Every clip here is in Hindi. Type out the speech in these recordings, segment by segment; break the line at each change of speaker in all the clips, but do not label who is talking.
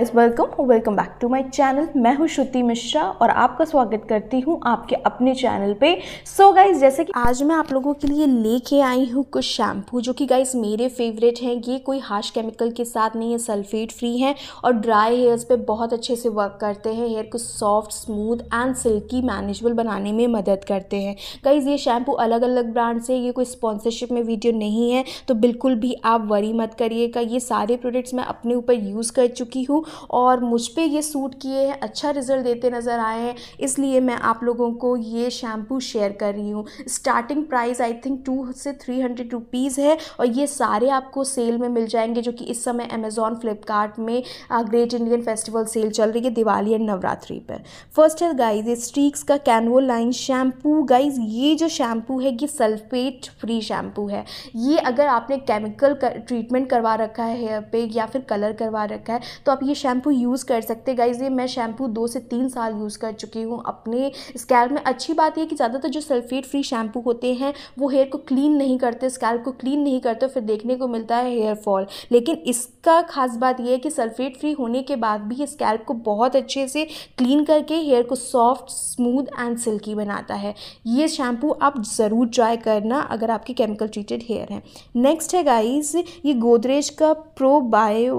guys welcome welcome back to my channel मैं हूं श्रुति मिश्रा और आपका स्वागत करती हूं आपके अपने चैनल पे सो so गाइज जैसे कि आज मैं आप लोगों के लिए लेके आई हूं कुछ शैम्पू जो कि गाइज़ मेरे फेवरेट हैं ये कोई हार्श केमिकल के साथ नहीं है सल्फेट फ्री हैं और ड्राई हेयर्स पे बहुत अच्छे से वर्क करते हैं हेयर को soft smooth and silky manageable बनाने में मदद करते हैं गाइज ये शैम्पू अलग अलग ब्रांड से ये कोई स्पॉन्सरशिप में वीडियो नहीं है तो बिल्कुल भी आप वरी मत करिएगा ये सारे प्रोडक्ट्स मैं अपने ऊपर यूज़ कर चुकी हूँ और मुझ पर ये सूट किए हैं अच्छा रिज़ल्ट देते नज़र आए हैं इसलिए मैं आप लोगों को ये शैम्पू शेयर कर रही हूँ starting price I think two से थ्री हंड्रेड रुपीज़ है और ये सारे आपको सेल में मिल जाएंगे जो कि इस समय अमेजोन फ्लिपकार्ट में ग्रेट इंडियन फेस्टिवल सेल चल रही है दिवाली एंड नवरात्रि पर फर्स्ट है गाइज ये स्ट्रीक्स का कैनवो लाइन शैम्पू गाइज ये जो शैम्पू है ये सल्फेट फ्री शैम्पू है ये अगर आपने केमिकल ट्रीटमेंट करवा रखा है हेयर पे या फिर कलर करवा रखा है तो आप ये शैम्पू यूज़ कर सकते गाइज़ ये मैं शैम्पू दो से तीन साल यूज़ कर चुकी हूँ अपने स्कैल्प में अच्छी बात यह कि ज़्यादातर जो सल्फेट फ्री शैम्पू होते हैं वो हेयर को क्लीन नहीं करते स्कैल्प को क्लीन नहीं करते फिर देखने को मिलता है हेयर फॉल लेकिन इसका खास बात यह है कि सल्फेट फ्री होने के बाद भी स्कैल्प को बहुत अच्छे से क्लीन करके हेयर को सॉफ्ट स्मूद एंड सिल्की बनाता है ये शैम्पू आप ज़रूर ट्राई करना अगर आपके केमिकल ट्रीटेड हेयर हैं नेक्स्ट है गाइज़ ये गोदरेज का प्रो बायो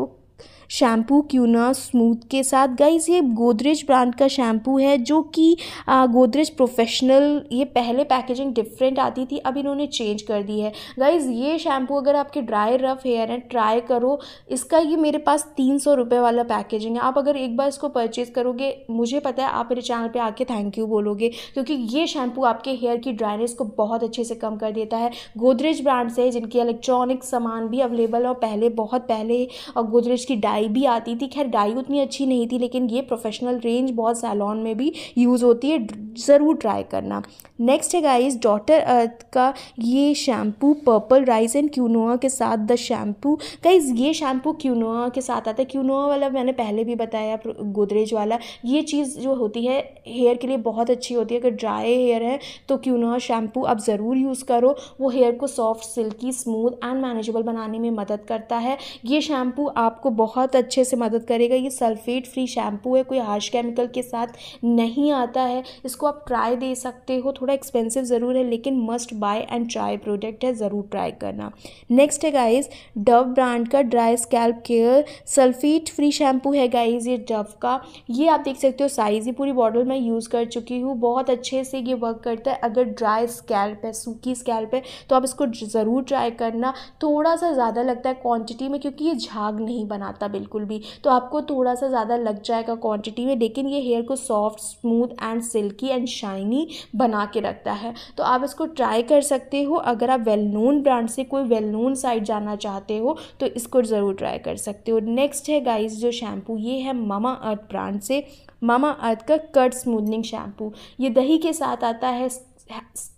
शैम्पू क्यों ना स्मूथ के साथ गाइज ये गोदरेज ब्रांड का शैम्पू है जो कि गोदरेज प्रोफेशनल ये पहले पैकेजिंग डिफरेंट आती थी अब इन्होंने चेंज कर दी है गाइज ये शैम्पू अगर आपके ड्राई रफ हेयर हैं ट्राई करो इसका ये मेरे पास तीन सौ रुपये वाला पैकेजिंग है आप अगर एक बार इसको परचेज़ करोगे मुझे पता है आप मेरे चैनल पर आके थैंक यू बोलोगे क्योंकि ये शैम्पू आपके हेयर की ड्राइनेस को बहुत अच्छे से कम कर देता है गोदरेज ब्रांड से जिनकी इलेक्ट्रॉनिक सामान भी अवेलेबल है और पहले बहुत पहले और गोदरेज की डाय डाई भी आती थी खैर डाई उतनी अच्छी नहीं थी लेकिन ये प्रोफेशनल रेंज बहुत सैलॉन में भी यूज़ होती है ज़रूर ट्राई करना नेक्स्ट है गाइस डॉटर अर्थ का ये shampoo purple rice and quinoa के साथ द शैम्पू गाइस ये शैम्पू क्यूनोआ के साथ आता है क्यूनोआ वाला मैंने पहले भी बताया गोदरेज वाला ये चीज़ जो होती है हेयर के लिए बहुत अच्छी होती है अगर ड्राई हेयर है तो क्यूनोआ शैम्पू आप ज़रूर यूज़ करो वो हेयर को soft silky smooth and manageable बनाने में मदद करता है ये शैम्पू आपको बहुत बहुत अच्छे से मदद करेगा ये सल्फेट फ्री शैम्पू है कोई हार्श केमिकल के साथ नहीं आता है इसको आप ट्राई दे सकते हो थोड़ा एक्सपेंसिव ज़रूर है लेकिन must buy and try product है ज़रूर ट्राई करना नेक्स्ट है गाइज डव ब्रांड का dry scalp care sulphate free shampoo है गाइज ये डव का ये आप देख सकते हो साइज़ ही पूरी बॉटल मैं यूज़ कर चुकी हूँ बहुत अच्छे से ये वर्क करता है अगर ड्राई स्कैल्प है सूखी स्कैल्प है तो आप इसको ज़रूर ट्राई करना थोड़ा सा ज़्यादा लगता है क्वान्टिटी में क्योंकि ये झाग नहीं बनाता बिल्कुल भी तो आपको थोड़ा सा ज़्यादा लग जाएगा क्वांटिटी में लेकिन ये हेयर को soft smooth and silky and shiny बना के रखता है तो आप इसको ट्राई कर सकते हो अगर आप वेल नोन ब्रांड से कोई वेल नोन साइड जाना चाहते हो तो इसको ज़रूर ट्राई कर सकते हो नेक्स्ट है गाइज जो शैम्पू ये है ममा अर्थ ब्रांड से मामा अर्थ का कट स्मूदनिंग शैम्पू ये दही के साथ आता है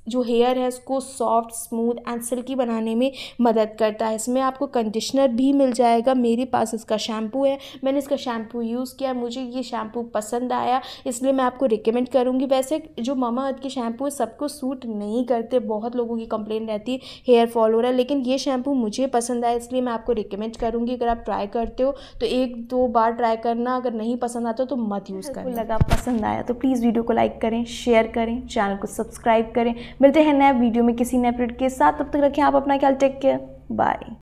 जो हेयर है उसको सॉफ्ट स्मूथ एंड सिल्की बनाने में मदद करता है इसमें आपको कंडीशनर भी मिल जाएगा मेरे पास इसका शैम्पू है मैंने इसका शैम्पू यूज़ किया मुझे ये शैम्पू पसंद आया इसलिए मैं आपको रिकमेंड करूँगी वैसे जो मामा अर्थ के शैम्पू है सबको सूट नहीं करते बहुत लोगों की कंप्लेन रहती है हेयर फॉल हो रहा है लेकिन ये शैम्पू मुझे पसंद आया इसलिए मैं आपको रिकमेंड करूँगी अगर आप ट्राई करते हो तो एक दो बार ट्राई करना अगर नहीं पसंद आता तो मत यूज़ आपको लगा पसंद आया तो प्लीज़ वीडियो को लाइक करें शेयर करें चैनल को सब्सक्राइब करें मिलते हैं नए वीडियो में किसी नए प्रोडक्ट के साथ तब तक रखें आप अपना ख्याल टेक केयर बाय